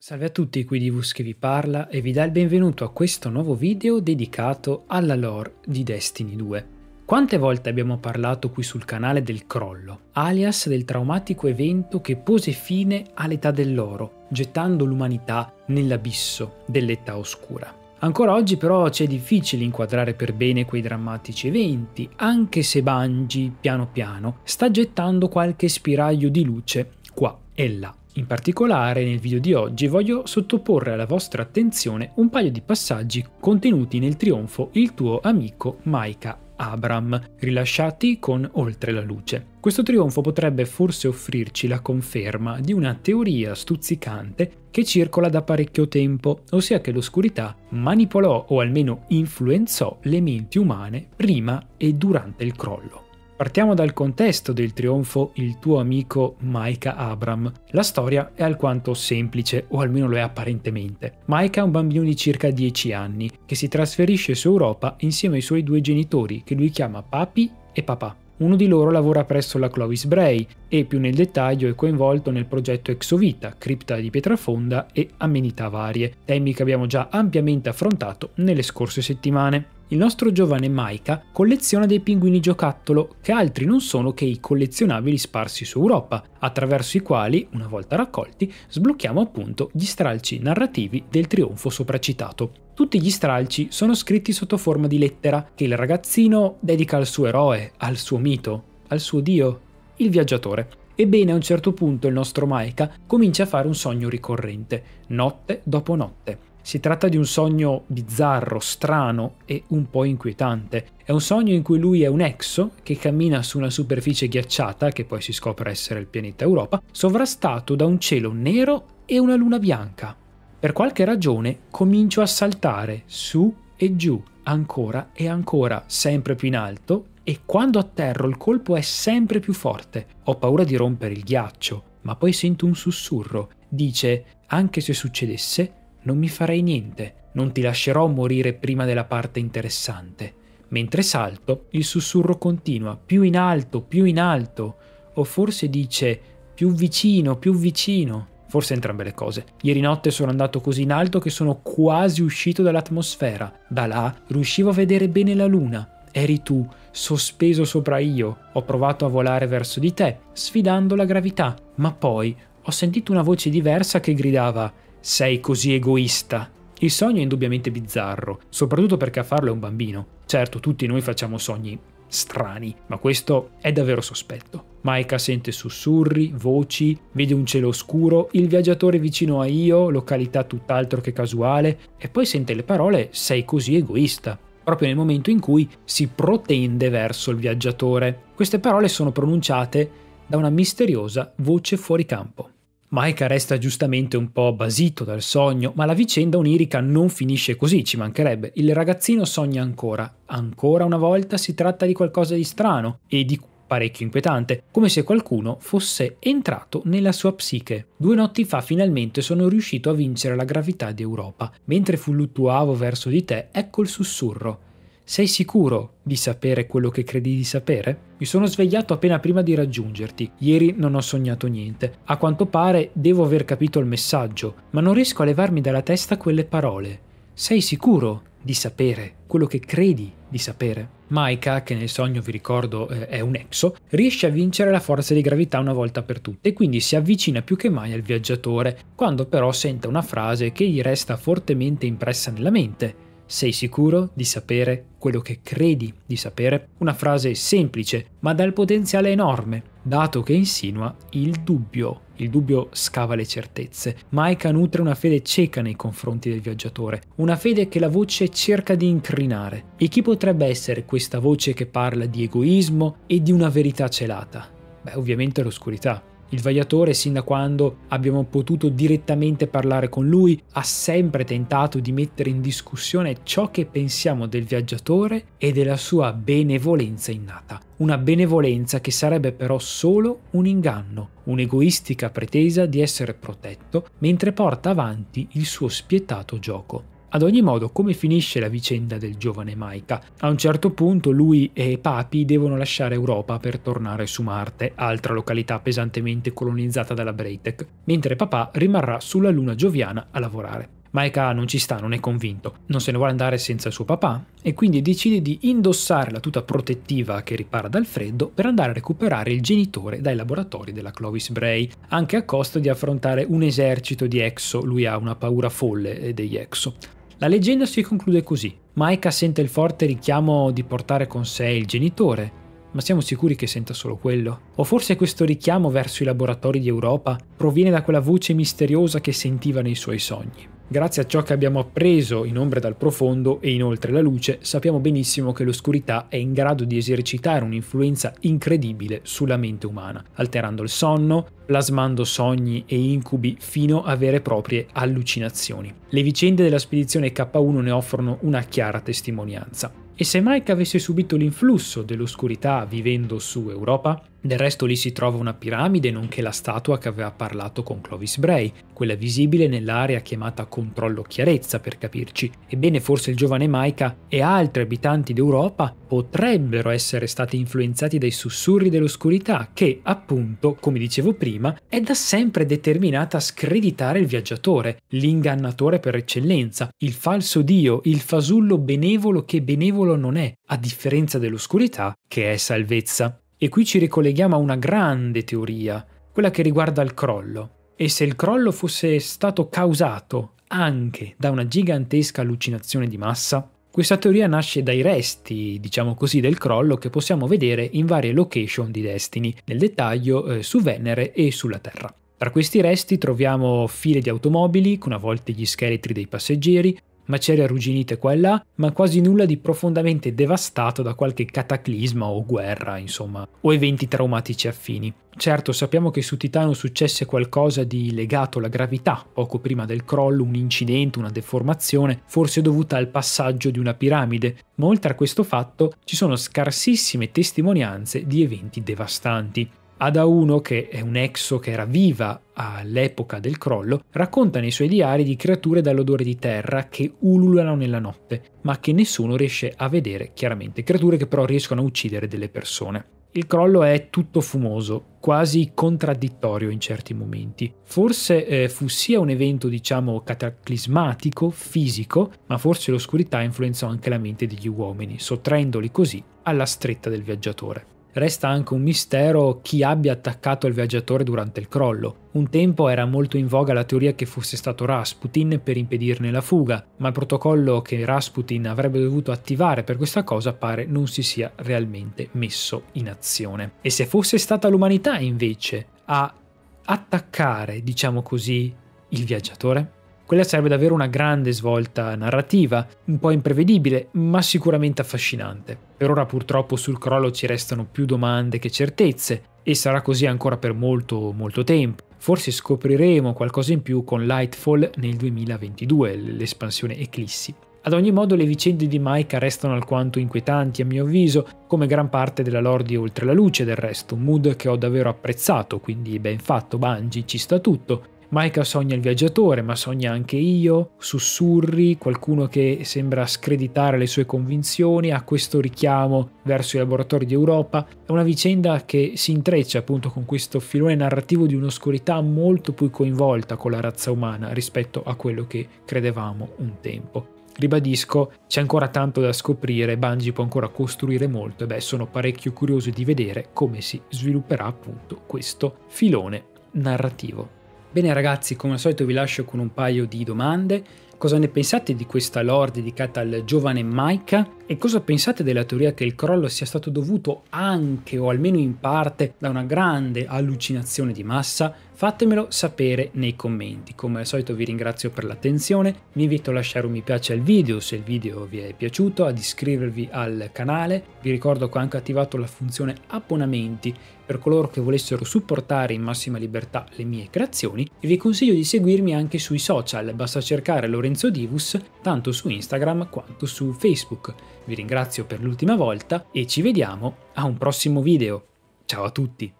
Salve a tutti, qui Divus che vi parla e vi dà il benvenuto a questo nuovo video dedicato alla lore di Destiny 2. Quante volte abbiamo parlato qui sul canale del crollo, alias del traumatico evento che pose fine all'età dell'oro, gettando l'umanità nell'abisso dell'età oscura. Ancora oggi però c'è difficile inquadrare per bene quei drammatici eventi, anche se Bungie, piano piano, sta gettando qualche spiraglio di luce qua e là. In particolare nel video di oggi voglio sottoporre alla vostra attenzione un paio di passaggi contenuti nel trionfo Il tuo amico Maika Abram, rilasciati con Oltre la luce. Questo trionfo potrebbe forse offrirci la conferma di una teoria stuzzicante che circola da parecchio tempo, ossia che l'oscurità manipolò o almeno influenzò le menti umane prima e durante il crollo. Partiamo dal contesto del trionfo Il tuo amico Maika Abram. La storia è alquanto semplice, o almeno lo è apparentemente. Maika è un bambino di circa 10 anni, che si trasferisce su Europa insieme ai suoi due genitori, che lui chiama Papi e Papà. Uno di loro lavora presso la Clovis Bray e più nel dettaglio è coinvolto nel progetto Exovita, cripta di pietrafonda e amenità varie, temi che abbiamo già ampiamente affrontato nelle scorse settimane il nostro giovane Maika colleziona dei pinguini giocattolo che altri non sono che i collezionabili sparsi su Europa, attraverso i quali, una volta raccolti, sblocchiamo appunto gli stralci narrativi del trionfo sopracitato. Tutti gli stralci sono scritti sotto forma di lettera che il ragazzino dedica al suo eroe, al suo mito, al suo dio, il viaggiatore. Ebbene, a un certo punto il nostro Maika comincia a fare un sogno ricorrente, notte dopo notte si tratta di un sogno bizzarro, strano e un po' inquietante. È un sogno in cui lui è un exo che cammina su una superficie ghiacciata, che poi si scopre essere il pianeta Europa, sovrastato da un cielo nero e una luna bianca. Per qualche ragione comincio a saltare su e giù, ancora e ancora, sempre più in alto, e quando atterro il colpo è sempre più forte. Ho paura di rompere il ghiaccio, ma poi sento un sussurro. Dice, anche se succedesse, non mi farei niente, non ti lascerò morire prima della parte interessante. Mentre salto, il sussurro continua, più in alto, più in alto, o forse dice più vicino, più vicino. Forse entrambe le cose. Ieri notte sono andato così in alto che sono quasi uscito dall'atmosfera. Da là riuscivo a vedere bene la luna. Eri tu, sospeso sopra io. Ho provato a volare verso di te, sfidando la gravità, ma poi ho sentito una voce diversa che gridava sei così egoista? Il sogno è indubbiamente bizzarro, soprattutto perché a farlo è un bambino. Certo, tutti noi facciamo sogni strani, ma questo è davvero sospetto. Maika sente sussurri, voci, vede un cielo oscuro, il viaggiatore vicino a Io, località tutt'altro che casuale, e poi sente le parole sei così egoista, proprio nel momento in cui si protende verso il viaggiatore. Queste parole sono pronunciate da una misteriosa voce fuori campo. Micah resta giustamente un po' basito dal sogno, ma la vicenda onirica non finisce così, ci mancherebbe. Il ragazzino sogna ancora. Ancora una volta si tratta di qualcosa di strano e di parecchio inquietante, come se qualcuno fosse entrato nella sua psiche. Due notti fa finalmente sono riuscito a vincere la gravità di Europa. Mentre fluttuavo verso di te, ecco il sussurro. Sei sicuro di sapere quello che credi di sapere? Mi sono svegliato appena prima di raggiungerti. Ieri non ho sognato niente. A quanto pare devo aver capito il messaggio, ma non riesco a levarmi dalla testa quelle parole. Sei sicuro di sapere quello che credi di sapere? Maika, che nel sogno vi ricordo eh, è un exo, riesce a vincere la forza di gravità una volta per tutte e quindi si avvicina più che mai al viaggiatore, quando però sente una frase che gli resta fortemente impressa nella mente sei sicuro di sapere quello che credi di sapere? Una frase semplice, ma dal potenziale enorme, dato che insinua il dubbio. Il dubbio scava le certezze. Maika nutre una fede cieca nei confronti del viaggiatore, una fede che la voce cerca di incrinare. E chi potrebbe essere questa voce che parla di egoismo e di una verità celata? Beh, ovviamente l'oscurità. Il Vaiatore, sin da quando abbiamo potuto direttamente parlare con lui, ha sempre tentato di mettere in discussione ciò che pensiamo del viaggiatore e della sua benevolenza innata. Una benevolenza che sarebbe però solo un inganno, un'egoistica pretesa di essere protetto mentre porta avanti il suo spietato gioco. Ad ogni modo, come finisce la vicenda del giovane Maika? A un certo punto lui e Papi devono lasciare Europa per tornare su Marte, altra località pesantemente colonizzata dalla Breitech, mentre papà rimarrà sulla luna gioviana a lavorare. Maika non ci sta, non è convinto, non se ne vuole andare senza suo papà e quindi decide di indossare la tuta protettiva che ripara dal freddo per andare a recuperare il genitore dai laboratori della Clovis Bray, anche a costo di affrontare un esercito di Exo, lui ha una paura folle eh, degli Exo. La leggenda si conclude così. Maika sente il forte richiamo di portare con sé il genitore, ma siamo sicuri che senta solo quello? O forse questo richiamo verso i laboratori di Europa proviene da quella voce misteriosa che sentiva nei suoi sogni? Grazie a ciò che abbiamo appreso in ombre dal profondo e inoltre la luce, sappiamo benissimo che l'oscurità è in grado di esercitare un'influenza incredibile sulla mente umana, alterando il sonno, plasmando sogni e incubi fino a vere e proprie allucinazioni. Le vicende della spedizione K1 ne offrono una chiara testimonianza. E se Mike avesse subito l'influsso dell'oscurità vivendo su Europa? Del resto lì si trova una piramide nonché la statua che aveva parlato con Clovis Bray, quella visibile nell'area chiamata Controllo Chiarezza per capirci. Ebbene forse il giovane Maika e altri abitanti d'Europa potrebbero essere stati influenzati dai sussurri dell'oscurità che, appunto, come dicevo prima, è da sempre determinata a screditare il viaggiatore, l'ingannatore per eccellenza, il falso dio, il fasullo benevolo che benevolo non è, a differenza dell'oscurità che è salvezza. E qui ci ricolleghiamo a una grande teoria, quella che riguarda il crollo. E se il crollo fosse stato causato anche da una gigantesca allucinazione di massa? Questa teoria nasce dai resti, diciamo così, del crollo che possiamo vedere in varie location di Destiny, nel dettaglio eh, su Venere e sulla Terra. Tra questi resti troviamo file di automobili, con a volte gli scheletri dei passeggeri, macerie arrugginite qua e là, ma quasi nulla di profondamente devastato da qualche cataclisma o guerra, insomma, o eventi traumatici affini. Certo, sappiamo che su Titano successe qualcosa di legato alla gravità, poco prima del crollo, un incidente, una deformazione, forse dovuta al passaggio di una piramide, ma oltre a questo fatto ci sono scarsissime testimonianze di eventi devastanti. Ad Auno, che è un exo che era viva all'epoca del crollo, racconta nei suoi diari di creature dall'odore di terra che ululano nella notte, ma che nessuno riesce a vedere chiaramente, creature che però riescono a uccidere delle persone. Il crollo è tutto fumoso, quasi contraddittorio in certi momenti. Forse eh, fu sia un evento, diciamo, cataclismatico, fisico, ma forse l'oscurità influenzò anche la mente degli uomini, sottraendoli così alla stretta del viaggiatore. Resta anche un mistero chi abbia attaccato il viaggiatore durante il crollo. Un tempo era molto in voga la teoria che fosse stato Rasputin per impedirne la fuga, ma il protocollo che Rasputin avrebbe dovuto attivare per questa cosa pare non si sia realmente messo in azione. E se fosse stata l'umanità invece a attaccare, diciamo così, il viaggiatore? Quella sarebbe davvero una grande svolta narrativa, un po' imprevedibile, ma sicuramente affascinante. Per ora purtroppo sul crollo ci restano più domande che certezze, e sarà così ancora per molto molto tempo. Forse scopriremo qualcosa in più con Lightfall nel 2022, l'espansione Eclissi. Ad ogni modo le vicende di Maika restano alquanto inquietanti a mio avviso, come gran parte della lore di Oltre la Luce del resto, un mood che ho davvero apprezzato, quindi ben fatto Bungie, ci sta tutto, Maika sogna il viaggiatore, ma sogna anche io, sussurri, qualcuno che sembra screditare le sue convinzioni, ha questo richiamo verso i laboratori di Europa. È una vicenda che si intreccia appunto con questo filone narrativo di un'oscurità molto più coinvolta con la razza umana rispetto a quello che credevamo un tempo. Ribadisco, c'è ancora tanto da scoprire, Bungie può ancora costruire molto e beh, sono parecchio curioso di vedere come si svilupperà appunto questo filone narrativo. Bene ragazzi, come al solito vi lascio con un paio di domande. Cosa ne pensate di questa lore dedicata al giovane Micah? E cosa pensate della teoria che il crollo sia stato dovuto anche o almeno in parte da una grande allucinazione di massa? Fatemelo sapere nei commenti. Come al solito vi ringrazio per l'attenzione, vi invito a lasciare un mi piace al video se il video vi è piaciuto, ad iscrivervi al canale, vi ricordo che ho anche attivato la funzione abbonamenti per coloro che volessero supportare in massima libertà le mie creazioni e vi consiglio di seguirmi anche sui social, basta cercare Lorenzo Divus tanto su Instagram quanto su Facebook. Vi ringrazio per l'ultima volta e ci vediamo a un prossimo video. Ciao a tutti!